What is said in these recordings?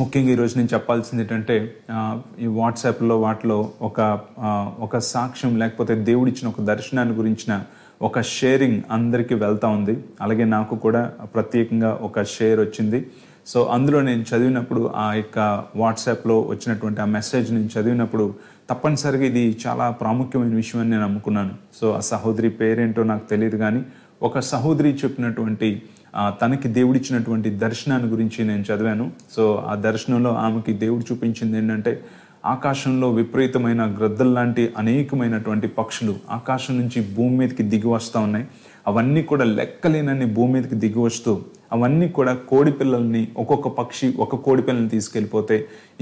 ముఖ్యంగా ఈరోజు నేను చెప్పాల్సింది ఏంటంటే ఈ వాట్సాప్లో వాటిలో ఒక ఒక సాక్ష్యం లేకపోతే దేవుడిచ్చిన ఒక దర్శనాన్ని గురించిన ఒక షేరింగ్ అందరికీ వెళ్తూ ఉంది అలాగే నాకు కూడా ప్రత్యేకంగా ఒక షేర్ వచ్చింది సో అందులో నేను చదివినప్పుడు ఆ యొక్క వాట్సాప్లో వచ్చినటువంటి ఆ మెసేజ్ నేను చదివినప్పుడు తప్పనిసరిగా ఇది చాలా ప్రాముఖ్యమైన విషయం అని నేను అనుకున్నాను సో ఆ సహోదరి పేరేంటో నాకు తెలియదు కానీ ఒక సహోదరి చెప్పినటువంటి తనకి దేవుడిచ్చినటువంటి దర్శనాన్ని గురించి నేను చదివాను సో ఆ దర్శనంలో ఆమెకి దేవుడు చూపించింది ఏంటంటే ఆకాశంలో విపరీతమైన గ్రద్దలు లాంటి అనేకమైనటువంటి పక్షులు ఆకాశం నుంచి భూమి మీదకి దిగి వస్తూ ఉన్నాయి అవన్నీ కూడా లెక్కలేనని భూమి మీదకి దిగి వస్తూ అవన్నీ కూడా కోడి పిల్లల్ని ఒక్కొక్క పక్షి ఒక కోడి పిల్లల్ని తీసుకెళ్ళిపోతే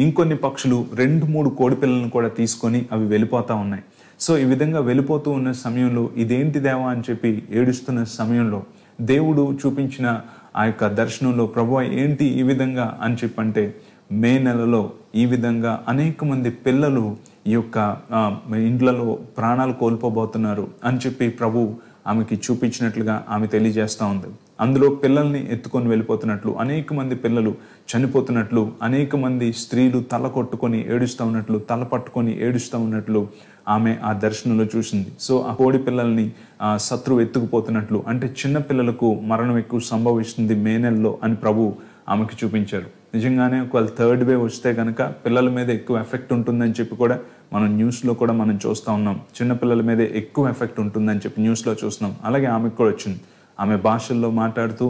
ఇంకొన్ని పక్షులు రెండు మూడు కోడి కూడా తీసుకొని అవి వెళ్ళిపోతూ ఉన్నాయి సో ఈ విధంగా వెళ్ళిపోతూ ఉన్న సమయంలో ఇదేంటి దేవా అని చెప్పి ఏడుస్తున్న సమయంలో దేవుడు చూపించిన ఆ యొక్క దర్శనంలో ప్రభు ఏంటి ఈ విధంగా అని చెప్పంటే మే నెలలో ఈ విధంగా అనేక మంది పిల్లలు ఈ యొక్క ఇండ్లలో ప్రాణాలు కోల్పోబోతున్నారు అని చెప్పి ప్రభు ఆమెకి చూపించినట్లుగా ఆమె తెలియజేస్తూ ఉంది అందులో పిల్లల్ని ఎత్తుకొని వెళ్ళిపోతున్నట్లు అనేక మంది పిల్లలు చనిపోతున్నట్లు అనేక మంది స్త్రీలు తల కొట్టుకొని ఏడుస్తూ ఉన్నట్లు తల పట్టుకొని ఏడుస్తూ ఉన్నట్లు ఆమె ఆ దర్శనంలో చూసింది సో ఆ కోడి పిల్లల్ని శత్రువు ఎత్తుకుపోతున్నట్లు అంటే చిన్న పిల్లలకు మరణం ఎక్కువ సంభవిస్తుంది మే నెలలో అని ప్రభు ఆమెకు చూపించారు నిజంగానే ఒకవేళ థర్డ్ వేవ్ వస్తే కనుక పిల్లల మీద ఎక్కువ ఎఫెక్ట్ ఉంటుందని చెప్పి కూడా మనం న్యూస్లో కూడా మనం చూస్తూ ఉన్నాం చిన్నపిల్లల మీద ఎక్కువ ఎఫెక్ట్ ఉంటుందని చెప్పి న్యూస్లో చూస్తున్నాం అలాగే ఆమెకు కూడా వచ్చింది ఆమె భాషల్లో మాట్లాడుతూ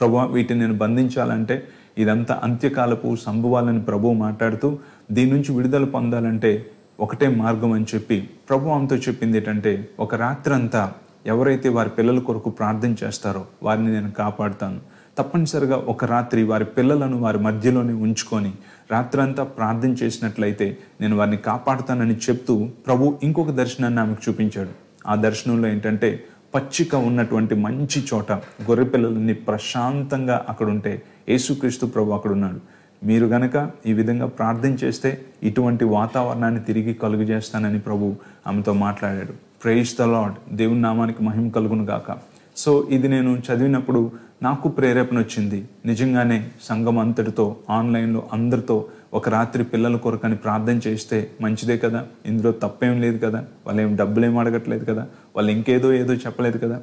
ప్రభు వీటిని నేను బంధించాలంటే ఇదంతా అంత్యకాలపు సంభవాలని ప్రభు మాట్లాడుతూ దీని నుంచి విడుదల పొందాలంటే ఒకటే మార్గం అని చెప్పి ప్రభు ఆమెతో చెప్పింది ఏంటంటే ఒక రాత్రంతా ఎవరైతే వారి పిల్లల కొరకు ప్రార్థన చేస్తారో వారిని నేను కాపాడుతాను తప్పనిసరిగా ఒక రాత్రి వారి పిల్లలను వారి మధ్యలోనే ఉంచుకొని రాత్రంతా ప్రార్థన చేసినట్లయితే నేను వారిని కాపాడుతానని చెప్తూ ప్రభు ఇంకొక దర్శనాన్ని ఆమెకు చూపించాడు ఆ దర్శనంలో ఏంటంటే పచ్చిక ఉన్నటువంటి మంచి చోట గొర్రె పిల్లలని ప్రశాంతంగా అక్కడ ఉంటే యేసుక్రీస్తు ప్రభు అక్కడ ఉన్నాడు మీరు గనక ఈ విధంగా ప్రార్థన చేస్తే ఇటువంటి వాతావరణాన్ని తిరిగి కలుగు చేస్తానని ప్రభు ఆమెతో మాట్లాడాడు ప్రేయిస్ ద లాడ్ దేవుని నామానికి మహిమ కలుగును గాక సో ఇది నేను చదివినప్పుడు నాకు ప్రేరేపణ వచ్చింది నిజంగానే సంఘం అంతటితో ఆన్లైన్లో అందరితో ఒక రాత్రి పిల్లల కొరకని ప్రార్థన చేస్తే మంచిదే కదా ఇందులో తప్పేం లేదు కదా వాళ్ళు ఏం డబ్బులు ఏం అడగట్లేదు కదా వాళ్ళు ఇంకేదో ఏదో చెప్పలేదు కదా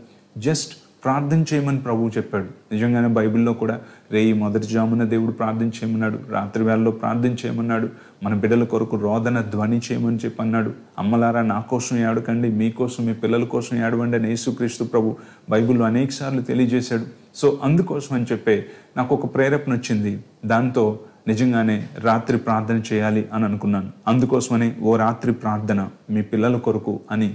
జస్ట్ ప్రార్థన చేయమని ప్రభువు చెప్పాడు నిజంగానే బైబిల్లో కూడా రే ఈ మొదటి జామున దేవుడు ప్రార్థన చేయమన్నాడు రాత్రి వేళలో ప్రార్థన చేయమన్నాడు మన బిడ్డల కొరకు రోదన ధ్వని చేయమని చెప్పి అన్నాడు అమ్మలారా నా కోసం ఏడకండి మీకోసం మీ పిల్లల కోసం ఏడవండి అని యేసుక్రీస్తు ప్రభు బైబిల్లో అనేక సార్లు తెలియజేశాడు సో అందుకోసం అని చెప్పే నాకు ఒక ప్రేరేపణ వచ్చింది దాంతో నిజంగానే రాత్రి ప్రార్థన చేయాలి అని అనుకున్నాను అందుకోసమనే ఓ రాత్రి ప్రార్థన మీ పిల్లల కొరకు అని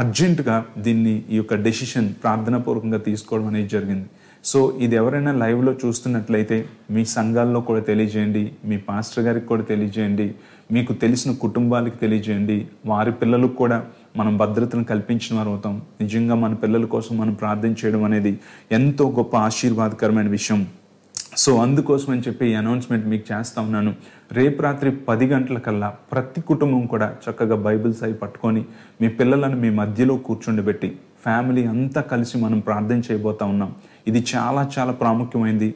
అర్జెంటుగా దీన్ని ఈ యొక్క డెసిషన్ ప్రార్థనాపూర్వకంగా తీసుకోవడం అనేది జరిగింది సో ఇది ఎవరైనా లైవ్లో చూస్తున్నట్లయితే మీ సంఘాల్లో కూడా తెలియజేయండి మీ పాస్టర్ గారికి కూడా తెలియజేయండి మీకు తెలిసిన కుటుంబాలకి తెలియజేయండి వారి పిల్లలకు కూడా మనం భద్రతను కల్పించిన వారు అవుతాం నిజంగా మన పిల్లల కోసం మనం ప్రార్థన చేయడం అనేది ఎంతో గొప్ప ఆశీర్వాదకరమైన విషయం సో అందుకోసం అని చెప్పి ఈ అనౌన్స్మెంట్ మీకు చేస్తా ఉన్నాను రేపు రాత్రి పది గంటల కల్లా ప్రతి కుటుంబం కూడా చక్కగా బైబిల్స్ అయి పట్టుకొని మీ పిల్లలను మీ మధ్యలో పెట్టి ఫ్యామిలీ అంతా కలిసి మనం ప్రార్థన చేయబోతా ఉన్నాం ఇది చాలా చాలా ప్రాముఖ్యమైంది